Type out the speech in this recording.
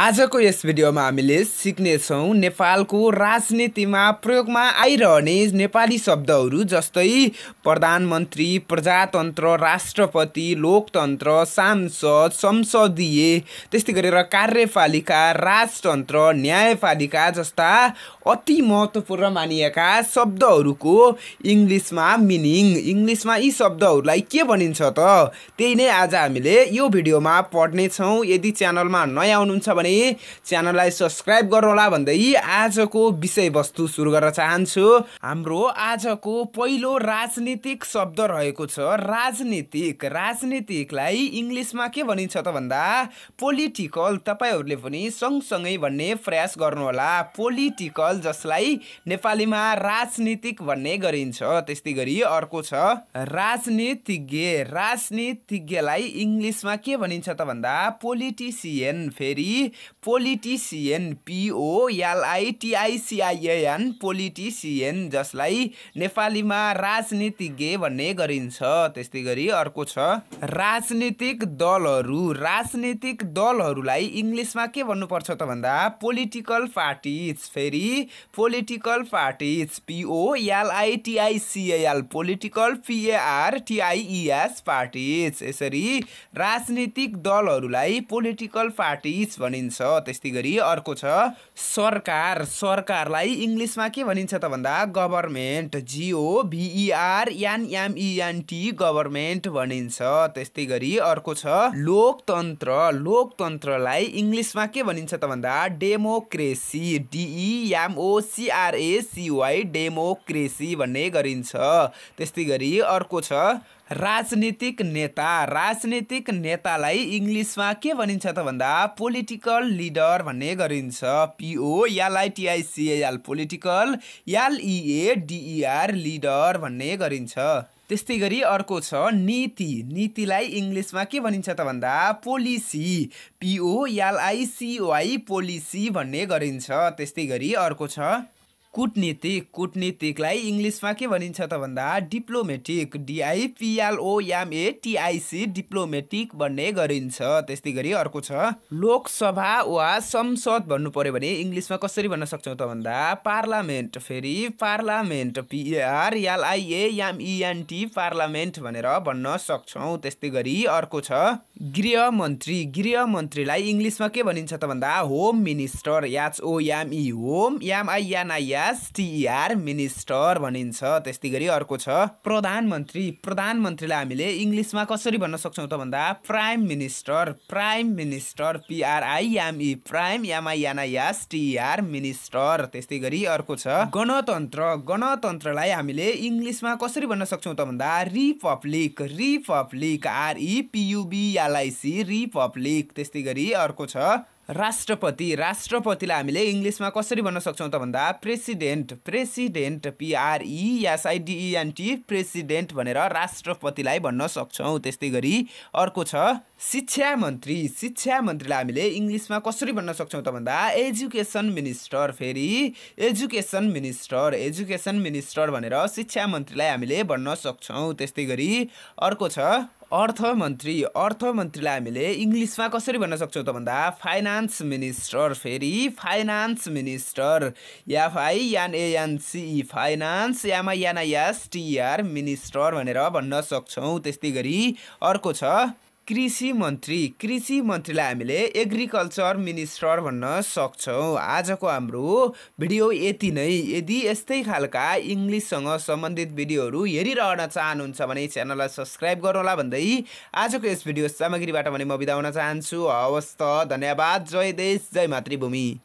आजको यस भिडियोमा हामीले सिक्नेछौँ नेपालको राजनीतिमा प्रयोगमा आइरहने नेपाली शब्दहरू जस्तै प्रधानमन्त्री प्रजातन्त्र राष्ट्रपति लोकतन्त्र सांसद संसदीय त्यस्तै गरेर कार्यपालिका राजतन्त्र न्यायपालिका जस्ता अति महत्त्वपूर्ण मानिएका शब्दहरूको इङ्ग्लिसमा मिनिङ इङ्ग्लिसमा यी शब्दहरूलाई के भनिन्छ त त्यही नै आज हामीले यो भिडियोमा पढ्नेछौँ यदि च्यानलमा नयाँ आउनुहुन्छ भने भने च्यानललाई सब्सक्राइब गर्नुहोला भन्दै आजको विषयवस्तु सुरु गर्न चाहन्छु हाम्रो आजको पहिलो राजनीतिक शब्द रहेको छ राजनीतिक राजनीतिकलाई इङ्ग्लिसमा के भनिन्छ त भन्दा पोलिटिकल तपाईँहरूले पनि सँगसँगै भन्ने प्रयास गर्नुहोला पोलिटिकल जसलाई नेपालीमा राजनीतिक भन्ने गरिन्छ त्यस्तै गरी अर्को छ राजनीतिज्ञ राजनीतिज्ञलाई इङ्ग्लिसमा के भनिन्छ त भन्दा पोलिटिसियन फेरि पोलिटिसियन पिओएलआइटिआइसिआइएन पोलिटिसियन जसलाई नेपालीमा राजनीतिज्ञ भन्ने गरिन्छ त्यस्तै गरी अर्को छ राजनीतिक दलहरू राजनीतिक दलहरूलाई इङ्ग्लिसमा के भन्नुपर्छ त भन्दा पोलिटिकल पार्टिज फेरि पोलिटिकल पार्टिज पिओएलआइटिआइसिएल पोलिटिकल पिएआरटिआइइएस पार्टिज यसरी राजनीतिक दलहरूलाई पोलिटिकल पार्टिज भनिन्छ भनिन्छ त्यस्तै गरी अर्को छ सरकार सरकारलाई इङ्ग्लिसमा के भनिन्छ त भन्दा गभर्मेन्ट यान एमइएनटी e e गभर्मेन्ट भनिन्छ त्यस्तै गरी अर्को छ लोकतन्त्र लोकतन्त्रलाई इङ्ग्लिसमा के भनिन्छ त भन्दा डेमोक्रेसी डिइएमओसिआरएसिवाई e डेमोक्रेसी भन्ने गरिन्छ त्यस्तै गरी अर्को छ राजनीतिक नेता राजनीतिक नेतालाई इङ्ग्लिसमा के भनिन्छ त भन्दा पोलिटिकल लिडर भन्ने गरिन्छ पिओ यालआइटिआइसिएल पोलिटिकल यालइए डिइआर लिडर भन्ने गरिन्छ त्यस्तै गरी अर्को छ नीति नीतिलाई इङ्ग्लिसमा के भनिन्छ त भन्दा पोलिसी पिओ यालआइसिओआई पोलिसी भन्ने गरिन्छ त्यस्तै गरी अर्को छ कुटनीतिक कुटनीतिकलाई इङ्ग्लिसमा के भनिन्छ त भन्दा डिप्लोमेटिक डिआइपिएलओएमएटिआइसी डिप्लोमेटिक भन्ने गरिन्छ त्यस्तै गरी अर्को छ लोकसभा वा संसद भन्नु पर्यो भने इङ्ग्लिसमा कसरी भन्न सक्छौँ त भन्दा पार्लामेन्ट फेरि पार्लामेन्ट पिएआर एमइएनटी पार्लामेन्ट भनेर भन्न सक्छौँ त्यस्तै गरी अर्को छ गृहमन्त्री मन्त्रीलाई इङ्ग्लिसमा के भनिन्छ त भन्दा होम मिनिस्टर याच ओएमई होम यामआइएनआइया अभ्यास टिआर मिनिस्टर भनिन्छ त्यस्तै गरी अर्को छ प्रधानमन्त्री प्रधानमन्त्रीलाई हामीले इङ्ग्लिसमा कसरी भन्न सक्छौँ त भन्दा prime minister prime minister P R I M E prime यामायाना यास टिआर मिनिस्टर त्यस्तै गरी अर्को छ गणतन्त्र गणतन्त्रलाई हामीले इङ्ग्लिसमा कसरी भन्न सक्छौँ त भन्दा रिपब्लिक रिपब्लिक आरइपियुबिआलआइसी रिपब्लिक त्यस्तै गरी अर्को छ राष्ट्रपति राष्ट्रपतिलाई हामीले इङ्ग्लिसमा कसरी भन्न सक्छौँ त भन्दा president president T e, e president भनेर राष्ट्रपतिलाई भन्न सक्छौँ त्यस्तै गरी अर्को छ शिक्षा मन्त्री शिक्षा मन्त्रीलाई हामीले इङ्ग्लिसमा कसरी भन्न सक्छौँ त भन्दा एजुकेसन मिनिस्टर फेरि एजुकेसन मिनिस्टर एजुकेसन मिनिस्टर भनेर शिक्षा मन्त्रीलाई हामीले भन्न सक्छौँ त्यस्तै गरी अर्को छ अर्थमन्त्री अर्थमन्त्रीलाई हामीले इङ्ग्लिसमा कसरी भन्न सक्छौँ त भन्दा फाइनान्स मिनिस्टर फेरि फाइनान्स मिनिस्टर या फाइ यान सी फाइनान्स यामा यान यास टिआर मिनिस्टर भनेर भन्न सक्छौँ त्यस्तै गरी अर्को छ कृषि मन्त्री कृषि मन्त्रीलाई हामीले एग्रिकल्चर मिनिस्टर भन्न सक्छौँ आजको हाम्रो भिडियो यति नै यदि यस्तै खालका इङ्ग्लिससँग सम्बन्धित भिडियोहरू हेरिरहन चाहनुहुन्छ भने च्यानललाई सब्सक्राइब गर्नुहोला भन्दै आजको यस भिडियो सामग्रीबाट भने म बिदा हुन चाहन्छु हवस् त धन्यवाद जय देश जय मातृभूमि